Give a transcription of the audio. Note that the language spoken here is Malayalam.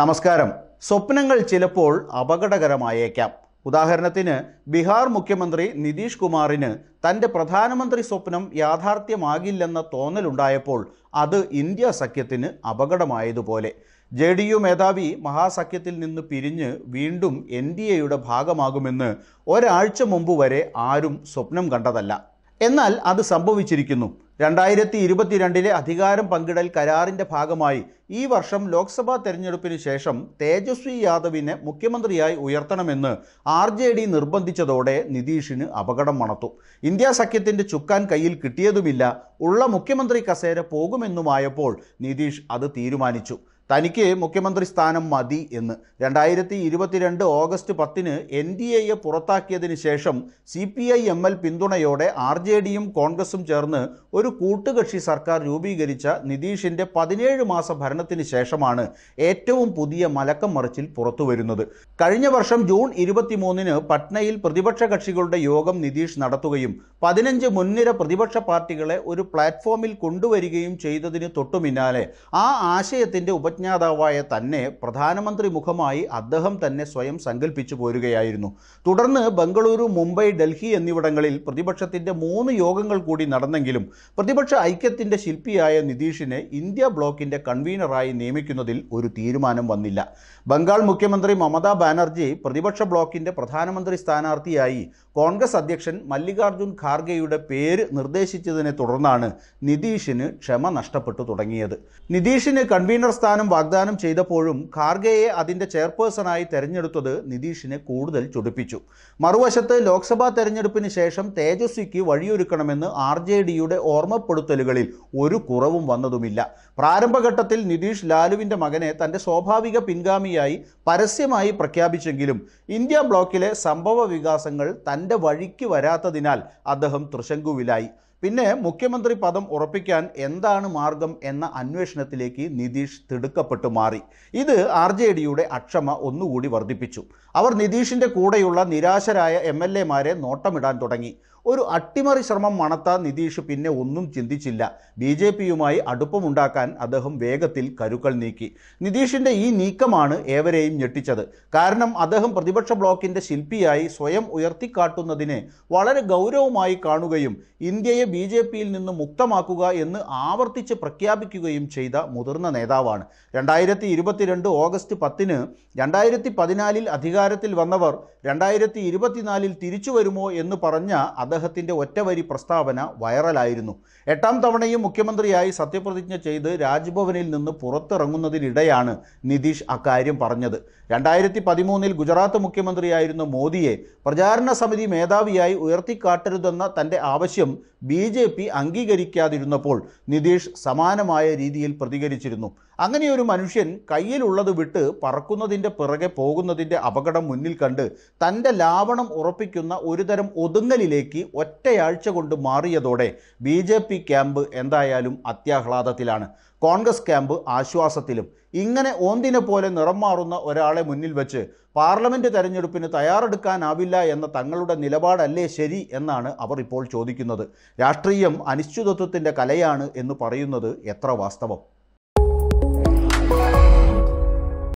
നമസ്കാരം സ്വപ്നങ്ങൾ ചിലപ്പോൾ അപകടകരമായേക്കാം ഉദാഹരണത്തിന് ബീഹാർ മുഖ്യമന്ത്രി നിതീഷ് കുമാറിന് തൻ്റെ പ്രധാനമന്ത്രി സ്വപ്നം യാഥാർത്ഥ്യമാകില്ലെന്ന തോന്നലുണ്ടായപ്പോൾ അത് ഇന്ത്യ സഖ്യത്തിന് അപകടമായതുപോലെ ജെ ഡി യു മേധാവി മഹാസഖ്യത്തിൽ നിന്ന് പിരിഞ്ഞ് വീണ്ടും എൻ ഡി എയുടെ ഭാഗമാകുമെന്ന് ഒരാഴ്ച മുമ്പ് വരെ ആരും സ്വപ്നം കണ്ടതല്ല എന്നാൽ അത് സംഭവിച്ചിരിക്കുന്നു രണ്ടായിരത്തി ഇരുപത്തിരണ്ടിലെ അധികാരം പങ്കിടൽ കരാറിൻ്റെ ഭാഗമായി ഈ വർഷം ലോക്സഭാ തെരഞ്ഞെടുപ്പിന് ശേഷം തേജസ്വി യാദവിനെ മുഖ്യമന്ത്രിയായി ഉയർത്തണമെന്ന് ആർ ജെ ഡി നിർബന്ധിച്ചതോടെ നിതീഷിന് അപകടം മണത്തു ഇന്ത്യാ സഖ്യത്തിൻ്റെ ചുക്കാൻ കയ്യിൽ കിട്ടിയതുമില്ല ഉള്ള മുഖ്യമന്ത്രി കസേര പോകുമെന്നുമായപ്പോൾ നിതീഷ് അത് തീരുമാനിച്ചു തനിക്ക് മുഖ്യമന്ത്രി സ്ഥാനം മതി എന്ന് രണ്ടായിരത്തി ഇരുപത്തിരണ്ട് ഓഗസ്റ്റ് പത്തിന് എൻ ഡി എയെ പുറത്താക്കിയതിന് ശേഷം C P I M L പിന്തുണയോടെ ആർ ജെ ഡിയും കോൺഗ്രസും ചേർന്ന് ഒരു കൂട്ടുകക്ഷി സർക്കാർ രൂപീകരിച്ച നിതീഷിൻ്റെ പതിനേഴ് മാസ ഭരണത്തിന് ശേഷമാണ് ഏറ്റവും പുതിയ മലക്കം മറിച്ചിൽ പുറത്തുവരുന്നത് കഴിഞ്ഞ വർഷം ജൂൺ ഇരുപത്തിമൂന്നിന് പട്നയിൽ പ്രതിപക്ഷ കക്ഷികളുടെ യോഗം നിതീഷ് നടത്തുകയും പതിനഞ്ച് മുൻനിര പ്രതിപക്ഷ പാർട്ടികളെ ഒരു പ്ലാറ്റ്ഫോമിൽ കൊണ്ടുവരികയും ചെയ്തതിന് തൊട്ടുപിന്നാലെ ആ ആശയത്തിൻ്റെ ഉപ ഉപജ്ഞാതാവായ തന്നെ പ്രധാനമന്ത്രി മുഖമായി അദ്ദേഹം തന്നെ സ്വയം സങ്കല്പിച്ചു പോരുകയായിരുന്നു തുടർന്ന് ബംഗളൂരു മുംബൈ ഡൽഹി എന്നിവിടങ്ങളിൽ പ്രതിപക്ഷത്തിൻ്റെ മൂന്ന് യോഗങ്ങൾ കൂടി നടന്നെങ്കിലും പ്രതിപക്ഷ ഐക്യത്തിൻ്റെ ശില്പിയായ നിതീഷിനെ ഇന്ത്യ ബ്ലോക്കിൻ്റെ കൺവീനറായി നിയമിക്കുന്നതിൽ ഒരു തീരുമാനം വന്നില്ല ബംഗാൾ മുഖ്യമന്ത്രി മമതാ ബാനർജി പ്രതിപക്ഷ ബ്ലോക്കിൻ്റെ പ്രധാനമന്ത്രി സ്ഥാനാർത്ഥിയായി കോൺഗ്രസ് അധ്യക്ഷൻ മല്ലികാർജ്ജുൻ ഖാർഗെയുടെ പേര് നിർദ്ദേശിച്ചതിനെ തുടർന്നാണ് നിതീഷിന് ക്ഷമ നഷ്ടപ്പെട്ടു തുടങ്ങിയത് നിതീഷിന് കൺവീനർ സ്ഥാനം സ്ഥാനം വാഗ്ദാനം ചെയ്തപ്പോഴും ഖാർഗെയെ അതിൻ്റെ ചെയർപേഴ്സണായി തെരഞ്ഞെടുത്തത് നിതീഷിനെ കൂടുതൽ ചൊടിപ്പിച്ചു മറുവശത്ത് ലോക്സഭാ തെരഞ്ഞെടുപ്പിന് ശേഷം തേജസ്വിക്ക് വഴിയൊരുക്കണമെന്ന് ആർ ജെ ഡിയുടെ ഓർമ്മപ്പെടുത്തലുകളിൽ ഒരു കുറവും വന്നതുമില്ല പ്രാരംഭഘട്ടത്തിൽ നിതീഷ് ലാലുവിൻ്റെ മകനെ തൻ്റെ സ്വാഭാവിക പിൻഗാമിയായി പരസ്യമായി പ്രഖ്യാപിച്ചെങ്കിലും ഇന്ത്യ ബ്ലോക്കിലെ സംഭവ വികാസങ്ങൾ തൻ്റെ വഴിക്ക് വരാത്തതിനാൽ അദ്ദേഹം തൃശങ്കുവിലായി പിന്നെ മുഖ്യമന്ത്രി പദം ഉറപ്പിക്കാൻ എന്താണ് മാർഗം എന്ന അന്വേഷണത്തിലേക്ക് നിതീഷ് തിടുക്കപ്പെട്ടു മാറി ഇത് ആർ ജെ ഡിയുടെ അക്ഷമ ഒന്നുകൂടി വർദ്ധിപ്പിച്ചു അവർ നിതീഷിൻ്റെ കൂടെയുള്ള നിരാശരായ എം എൽ എമാരെ നോട്ടമിടാൻ തുടങ്ങി ഒരു അട്ടിമറി ശ്രമം മണത്താൻ നിതീഷ് പിന്നെ ഒന്നും ചിന്തിച്ചില്ല ബി ജെ പിയുമായി അടുപ്പമുണ്ടാക്കാൻ അദ്ദേഹം വേഗത്തിൽ കരുക്കൾ നീക്കി നിതീഷിൻ്റെ ഈ നീക്കമാണ് ഏവരെയും ഞെട്ടിച്ചത് കാരണം അദ്ദേഹം പ്രതിപക്ഷ ബ്ലോക്കിൻ്റെ ശില്പിയായി സ്വയം ഉയർത്തിക്കാട്ടുന്നതിനെ വളരെ ഗൗരവമായി കാണുകയും ഇന്ത്യയെ ബി ജെ പിയിൽ നിന്ന് മുക്തമാക്കുക എന്ന് ആവർത്തിച്ച് പ്രഖ്യാപിക്കുകയും ചെയ്ത മുതിർന്ന നേതാവാണ് രണ്ടായിരത്തി ഇരുപത്തിരണ്ട് ഓഗസ്റ്റ് പത്തിന് രണ്ടായിരത്തി പതിനാലിൽ അധികാരത്തിൽ വന്നവർ രണ്ടായിരത്തി ഇരുപത്തിനാലിൽ തിരിച്ചു വരുമോ എന്ന് പറഞ്ഞ അദ്ദേഹത്തിൻ്റെ ഒറ്റവരി പ്രസ്താവന വൈറലായിരുന്നു എട്ടാം തവണയും മുഖ്യമന്ത്രിയായി സത്യപ്രതിജ്ഞ ചെയ്ത് രാജ്ഭവനിൽ നിന്ന് പുറത്തിറങ്ങുന്നതിനിടെയാണ് നിതീഷ് അക്കാര്യം പറഞ്ഞത് രണ്ടായിരത്തി പതിമൂന്നിൽ ഗുജറാത്ത് മുഖ്യമന്ത്രിയായിരുന്ന മോദിയെ പ്രചാരണ സമിതി മേധാവിയായി ഉയർത്തിക്കാട്ടരുതെന്ന തൻ്റെ ആവശ്യം ബി ബി ജെ പി അംഗീകരിക്കാതിരുന്നപ്പോൾ നിതീഷ് സമാനമായ രീതിയിൽ പ്രതികരിച്ചിരുന്നു അങ്ങനെ ഒരു മനുഷ്യൻ കയ്യിലുള്ളത് വിട്ട് പറക്കുന്നതിൻ്റെ പിറകെ പോകുന്നതിൻ്റെ അപകടം മുന്നിൽ കണ്ട് തൻ്റെ ലാവണം ഉറപ്പിക്കുന്ന ഒരുതരം ഒതുങ്ങലിലേക്ക് ഒറ്റയാഴ്ച കൊണ്ട് മാറിയതോടെ ബി ക്യാമ്പ് എന്തായാലും അത്യാഹ്ലാദത്തിലാണ് കോൺഗ്രസ് ക്യാമ്പ് ആശ്വാസത്തിലും ഇങ്ങനെ ഓന്തിനെ പോലെ നിറം മാറുന്ന ഒരാളെ മുന്നിൽ വെച്ച് പാർലമെൻറ്റ് തെരഞ്ഞെടുപ്പിന് തയ്യാറെടുക്കാനാവില്ല എന്ന തങ്ങളുടെ നിലപാടല്ലേ ശരി എന്നാണ് അവർ ഇപ്പോൾ ചോദിക്കുന്നത് രാഷ്ട്രീയം അനിശ്ചിതത്വത്തിൻ്റെ കലയാണ് എന്ന് പറയുന്നത് എത്ര വാസ്തവം